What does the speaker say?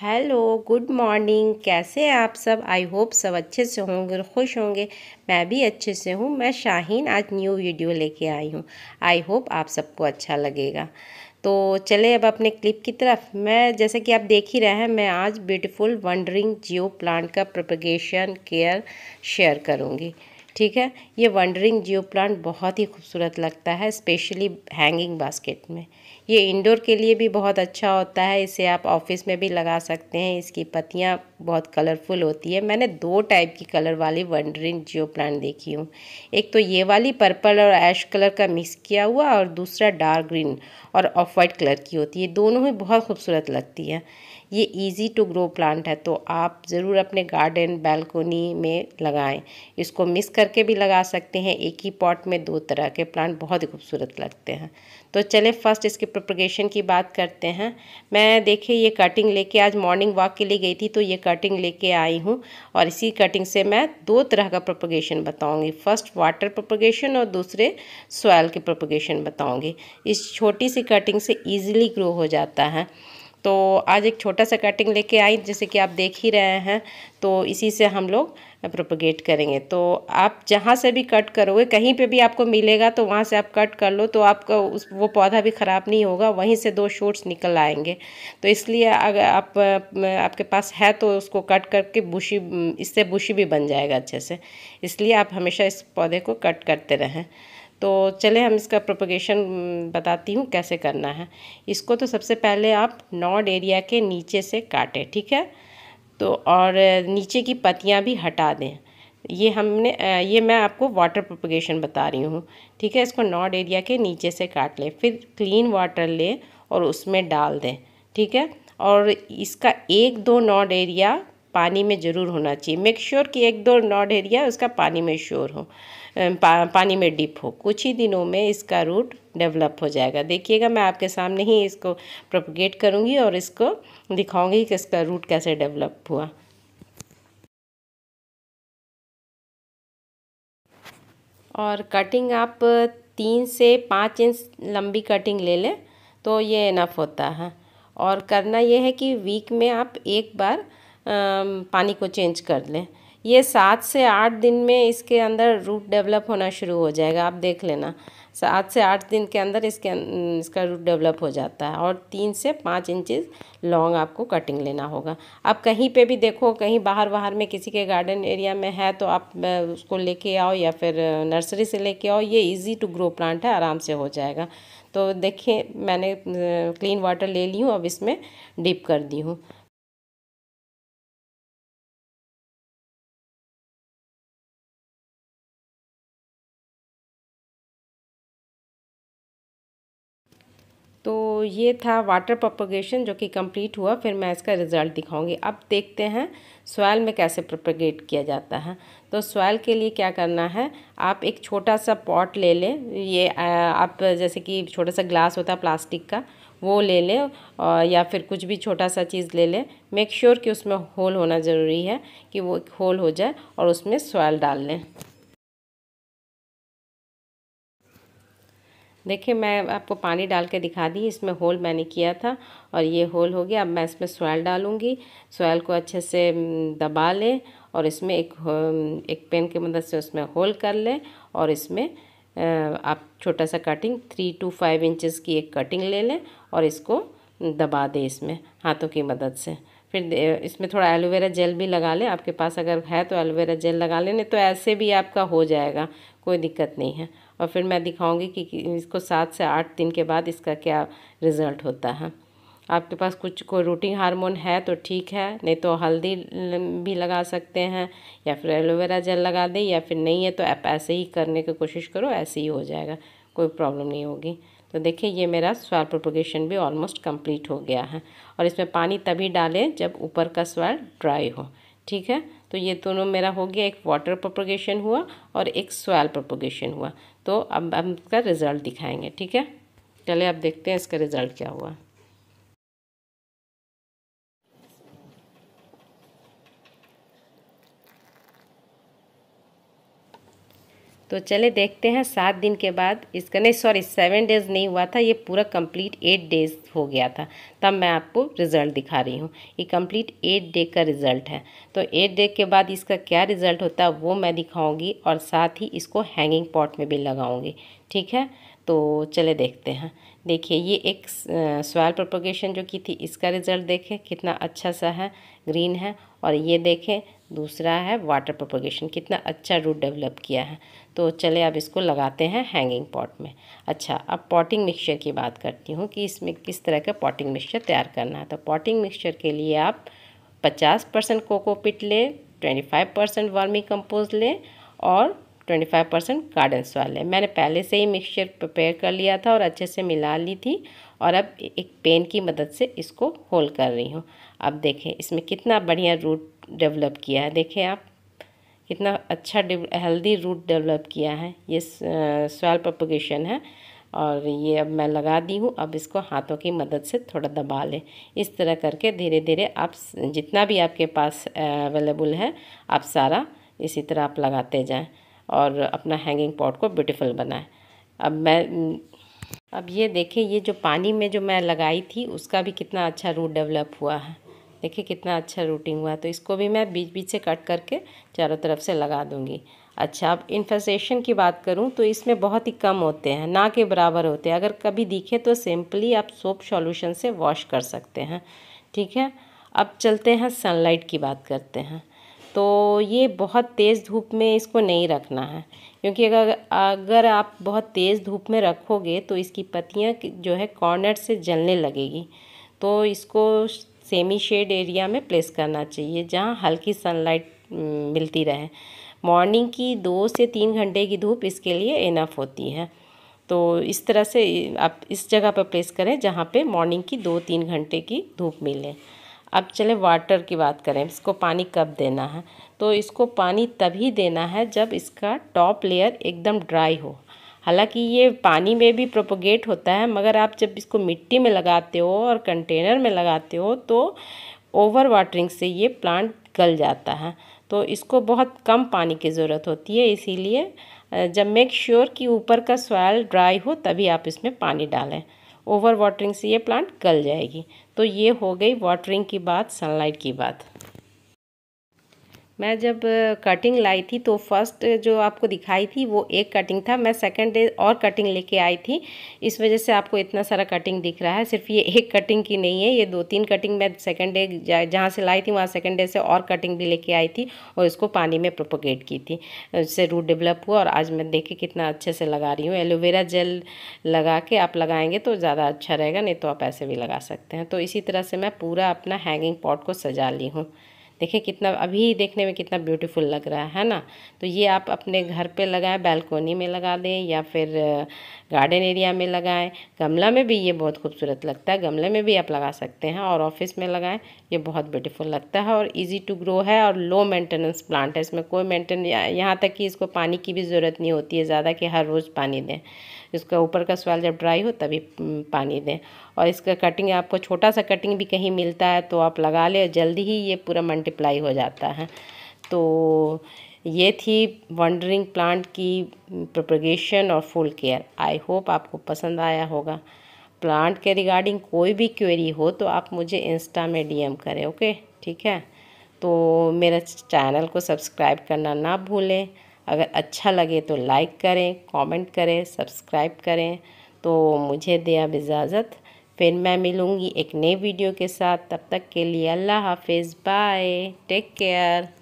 hello good morning कैसे हैं आप सब आई होप सब अच्छे से होंगे खुश होंगे मैं भी अच्छे से हूँ मैं शाहीन आज न्यू वीडियो लेके आई हूँ आई होप आप सबको अच्छा लगेगा तो चले अब अपने क्लिप की तरफ मैं जैसे कि आप देख ही रहे हैं मैं आज ब्यूटीफुल वंडरिंग जियो प्लांट का प्रोपगेशन केयर शेयर करूँगी ठीक है ये वंडरिंग जियो प्लांट बहुत ही खूबसूरत लगता है स्पेशली हैंगिंग बास्केट में ये इंडोर के लिए भी बहुत अच्छा होता है इसे आप ऑफिस में भी लगा सकते हैं इसकी पत्तियाँ बहुत कलरफुल होती है मैंने दो टाइप की कलर वाली वंडरिंग जियो प्लांट देखी हूँ एक तो ये वाली पर्पल और ऐश कलर का मिक्स किया हुआ और दूसरा डार्क ग्रीन और ऑफ वाइट कलर की होती है दोनों ही बहुत खूबसूरत लगती है ये इजी टू ग्रो प्लांट है तो आप ज़रूर अपने गार्डन बालकोनी में लगाएं इसको मिक्स करके भी लगा सकते हैं एक ही पॉट में दो तरह के प्लांट बहुत ही खूबसूरत लगते हैं तो चले फर्स्ट इसके प्रोपगेशन की बात करते हैं मैं देखिए ये कटिंग लेके आज मॉर्निंग वॉक के लिए गई थी तो ये कटिंग लेके आई हूँ और इसी कटिंग से मैं दो तरह का प्रोपोगेशन बताऊँगी फर्स्ट वाटर प्रोपोगेशन और दूसरे सॉयल के प्रोपोगेशन बताऊँगी इस छोटी सी कटिंग से ईजिली ग्रो हो जाता है तो आज एक छोटा सा कटिंग लेके आई जैसे कि आप देख ही रहे हैं तो इसी से हम लोग प्रोपोगेट करेंगे तो आप जहाँ से भी कट करोगे कहीं पे भी आपको मिलेगा तो वहाँ से आप कट कर लो तो आपका उस वो पौधा भी ख़राब नहीं होगा वहीं से दो शूट्स निकल आएंगे तो इसलिए अगर आप आपके पास है तो उसको कट करके बुशी इससे बुशी भी बन जाएगा अच्छे से इसलिए आप हमेशा इस पौधे को कट करते रहें तो चले हम इसका प्रोपोगेशन बताती हूँ कैसे करना है इसको तो सबसे पहले आप नॉड एरिया के नीचे से काटें ठीक है तो और नीचे की पत्तियाँ भी हटा दें ये हमने ये मैं आपको वाटर प्रोपोगेशन बता रही हूँ ठीक है इसको नॉड एरिया के नीचे से काट लें फिर क्लीन वाटर लें और उसमें डाल दें ठीक है और इसका एक दो नॉड एरिया पानी में ज़रूर होना चाहिए मेक श्योर कि एक दो नॉड एरिया उसका पानी में श्योर हो पा, पानी में डिप हो कुछ ही दिनों में इसका रूट डेवलप हो जाएगा देखिएगा मैं आपके सामने ही इसको प्रोपगेट करूँगी और इसको दिखाऊँगी कि इसका रूट कैसे डेवलप हुआ और कटिंग आप तीन से पाँच इंच लंबी कटिंग ले लें तो ये इनफ होता है और करना ये है कि वीक में आप एक बार पानी को चेंज कर लें ये सात से आठ दिन में इसके अंदर रूट डेवलप होना शुरू हो जाएगा आप देख लेना सात से आठ दिन के अंदर इसके अं, इसका रूट डेवलप हो जाता है और तीन से पाँच इंचज लॉन्ग आपको कटिंग लेना होगा आप कहीं पे भी देखो कहीं बाहर बाहर में किसी के गार्डन एरिया में है तो आप उसको लेके आओ या फिर नर्सरी से लेके आओ ये इजी टू ग्रो प्लांट है आराम से हो जाएगा तो देखिए मैंने क्लीन वाटर ले ली हूँ अब इसमें डिप कर दी हूँ तो ये था वाटर प्रोपोगेशन जो कि कंप्लीट हुआ फिर मैं इसका रिज़ल्ट दिखाऊंगी अब देखते हैं सॉयल में कैसे प्रोपोगेट किया जाता है तो सॉयल के लिए क्या करना है आप एक छोटा सा पॉट ले लें ये आप जैसे कि छोटा सा ग्लास होता है प्लास्टिक का वो ले लें या फिर कुछ भी छोटा सा चीज़ ले लें मेक श्योर कि उसमें होल होना ज़रूरी है कि वो होल हो जाए और उसमें सॉयल डाल लें देखिए मैं आपको पानी डाल के दिखा दी इसमें होल मैंने किया था और ये होल हो गया अब मैं इसमें सोयल डालूँगी सोयल को अच्छे से दबा लें और इसमें एक एक पेन की मदद से उसमें होल कर लें और इसमें आप छोटा सा cutting three to five inches की एक कटिंग ले लें और इसको दबा दें इसमें हाथों की मदद से फिर इसमें थोड़ा एलोवेरा जेल भी लगा लें आपके पास अगर है तो एलोवेरा जेल लगा लें नहीं तो ऐसे भी आपका हो जाएगा कोई दिक्कत नहीं है और फिर मैं दिखाऊंगी कि इसको सात से आठ दिन के बाद इसका क्या रिज़ल्ट होता है आपके पास कुछ कोई रूटिंग हार्मोन है तो ठीक है नहीं तो हल्दी भी लगा सकते हैं या फिर एलोवेरा जेल लगा दें या फिर नहीं है तो आप ऐसे ही करने की कोशिश करो ऐसे ही हो जाएगा कोई प्रॉब्लम नहीं होगी तो देखिए ये मेरा स्वाल प्रोपोगेशन भी ऑलमोस्ट कंप्लीट हो गया है और इसमें पानी तभी डालें जब ऊपर का स्वाल ड्राई हो ठीक है तो ये दोनों मेरा हो गया एक वाटर प्रोपोगेशन हुआ और एक सोयल प्रोपोगेशन हुआ तो अब हम इसका रिज़ल्ट दिखाएंगे ठीक है चले अब देखते हैं इसका रिज़ल्ट क्या हुआ तो चले देखते हैं सात दिन के बाद इसका नहीं सॉरी सेवन डेज़ नहीं हुआ था ये पूरा कंप्लीट एट डेज़ हो गया था तब मैं आपको रिज़ल्ट दिखा रही हूँ ये कंप्लीट एट डे का रिज़ल्ट है तो एट डे के बाद इसका क्या रिज़ल्ट होता है वो मैं दिखाऊँगी और साथ ही इसको हैंगिंग पॉट में भी लगाऊंगी ठीक है तो चले देखते हैं देखिए ये एक सॉयल प्रोपोगेशन जो की थी इसका रिज़ल्ट देखें कितना अच्छा सा है ग्रीन है और ये देखें दूसरा है वाटर प्रोपोगेशन कितना अच्छा रूट डेवलप किया है तो चले अब इसको लगाते हैं हैंगिंग पॉट में अच्छा अब पॉटिंग मिक्सचर की बात करती हूँ कि इसमें किस तरह का पॉटिंग मिक्सचर तैयार करना है तो पॉटिंग मिक्सचर के लिए आप पचास परसेंट कोकोपिट लें twenty five percent vermicompost लें और twenty five percent garden soil है मैंने पहले से ही मिक्सचर प्रिपेयर कर लिया था और अच्छे से मिला ली थी और अब एक पेन की मदद से इसको होल कर रही हूँ अब देखें इसमें कितना बढ़िया रूट डेवलप किया है देखें आप कितना अच्छा हेल्दी रूट डेवलप किया है ये सॉयल प्रोपोगेशन है और ये अब मैं लगा दी हूँ अब इसको हाथों की मदद से थोड़ा दबा लें इस तरह करके धीरे धीरे आप जितना भी आपके पास अवेलेबल है आप सारा इसी तरह आप लगाते जाएं और अपना हैंगिंग पॉट को ब्यूटीफुल बनाएं अब मैं अब ये देखें ये जो पानी में जो मैं लगाई थी उसका भी कितना अच्छा रूट डेवलप हुआ है देखिए कितना अच्छा रूटिंग हुआ तो इसको भी मैं बीच बीच से कट करके चारों तरफ से लगा दूँगी अच्छा अब इन्फेसेशन की बात करूँ तो इसमें बहुत ही कम होते हैं ना के बराबर होते हैं अगर कभी दिखे तो सिंपली आप सोप सॉल्यूशन से वॉश कर सकते हैं ठीक है अब चलते हैं सनलाइट की बात करते हैं तो ये बहुत तेज़ धूप में इसको नहीं रखना है क्योंकि अगर अगर आप बहुत तेज़ धूप में रखोगे तो इसकी पत्तियाँ जो है कॉर्नर से जलने लगेगी तो इसको सेमी शेड एरिया में प्लेस करना चाहिए जहाँ हल्की सनलाइट मिलती रहे मॉर्निंग की दो से तीन घंटे की धूप इसके लिए इनफ होती है तो इस तरह से आप इस जगह पर प्लेस करें जहाँ पे मॉर्निंग की दो तीन घंटे की धूप मिले अब चले वाटर की बात करें इसको पानी कब देना है तो इसको पानी तभी देना है जब इसका टॉप लेयर एकदम ड्राई हो हालांकि ये पानी में भी प्रोपोगेट होता है मगर आप जब इसको मिट्टी में लगाते हो और कंटेनर में लगाते हो तो ओवर वाटरिंग से ये प्लांट गल जाता है तो इसको बहुत कम पानी की ज़रूरत होती है इसीलिए जब मेक श्योर sure कि ऊपर का सॉयल ड्राई हो तभी आप इसमें पानी डालें ओवर वाटरिंग से ये प्लांट गल जाएगी तो ये हो गई वाटरिंग की बात सनलाइट की बात मैं जब कटिंग लाई थी तो फर्स्ट जो आपको दिखाई थी वो एक कटिंग था मैं सेकंड डे और कटिंग लेके आई थी इस वजह से आपको इतना सारा कटिंग दिख रहा है सिर्फ ये एक कटिंग की नहीं है ये दो तीन कटिंग मैं सेकंड डे जहाँ से लाई थी वहाँ सेकंड डे से और कटिंग भी लेके आई थी और इसको पानी में प्रोपोगेट की थी उससे रूट डेवलप हुआ और आज मैं देखे कितना अच्छे से लगा रही हूँ एलोवेरा जेल लगा के आप लगाएंगे तो ज़्यादा अच्छा रहेगा नहीं तो आप ऐसे भी लगा सकते हैं तो इसी तरह से मैं पूरा अपना हैंगिंग पॉट को सजा ली हूँ देखिए कितना अभी देखने में कितना ब्यूटीफुल लग रहा है ना तो ये आप अपने घर पे लगाएं बैलकोनी में लगा दें या फिर गार्डन एरिया में लगाएं गमला में भी ये बहुत खूबसूरत लगता है गमले में भी आप लगा सकते हैं और ऑफिस में लगाएं ये बहुत ब्यूटीफुल लगता है और इजी टू ग्रो है और लो मेंटेनेंस प्लांट है इसमें कोई मेंटेन यहाँ तक कि इसको पानी की भी ज़रूरत नहीं होती है ज़्यादा कि हर रोज़ पानी दें इसका ऊपर का सवाल जब ड्राई हो तभी पानी दें और इसका कटिंग आपको छोटा सा कटिंग भी कहीं मिलता है तो आप लगा लें जल्दी ही ये पूरा मल्टीप्लाई हो जाता है तो ये थी वंडरिंग प्लांट की प्रोपगेशन और फुल केयर आई होप आपको पसंद आया होगा प्लांट के रिगार्डिंग कोई भी क्वेरी हो तो आप मुझे इंस्टा में डीएम करें ओके ठीक है तो मेरा चैनल को सब्सक्राइब करना ना भूलें अगर अच्छा लगे तो लाइक करें कमेंट करें सब्सक्राइब करें तो मुझे दिया इजाज़त फिर मैं मिलूँगी एक नए वीडियो के साथ तब तक के लिए अल्लाह हाफिज़ बाय टेक केयर